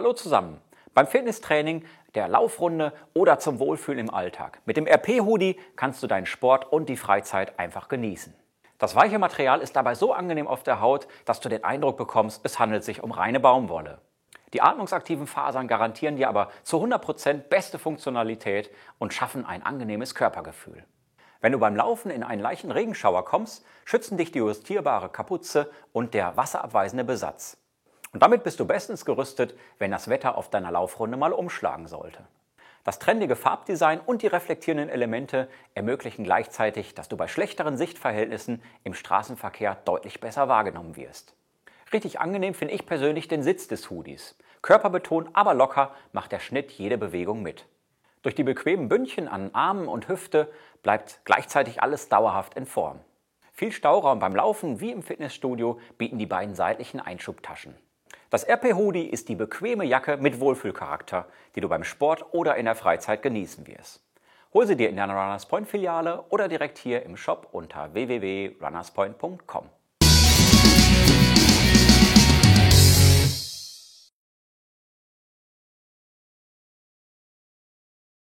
Hallo zusammen. Beim Fitnesstraining, der Laufrunde oder zum Wohlfühlen im Alltag. Mit dem RP-Hoodie kannst du deinen Sport und die Freizeit einfach genießen. Das weiche Material ist dabei so angenehm auf der Haut, dass du den Eindruck bekommst, es handelt sich um reine Baumwolle. Die atmungsaktiven Fasern garantieren dir aber zu 100% beste Funktionalität und schaffen ein angenehmes Körpergefühl. Wenn du beim Laufen in einen leichten Regenschauer kommst, schützen dich die justierbare Kapuze und der wasserabweisende Besatz. Und damit bist du bestens gerüstet, wenn das Wetter auf deiner Laufrunde mal umschlagen sollte. Das trendige Farbdesign und die reflektierenden Elemente ermöglichen gleichzeitig, dass du bei schlechteren Sichtverhältnissen im Straßenverkehr deutlich besser wahrgenommen wirst. Richtig angenehm finde ich persönlich den Sitz des Hoodies. Körperbetont, aber locker macht der Schnitt jede Bewegung mit. Durch die bequemen Bündchen an Armen und Hüfte bleibt gleichzeitig alles dauerhaft in Form. Viel Stauraum beim Laufen wie im Fitnessstudio bieten die beiden seitlichen Einschubtaschen. Das RP Hoodie ist die bequeme Jacke mit Wohlfühlcharakter, die du beim Sport oder in der Freizeit genießen wirst. Hol sie dir in der Runners Point Filiale oder direkt hier im Shop unter www.runnerspoint.com.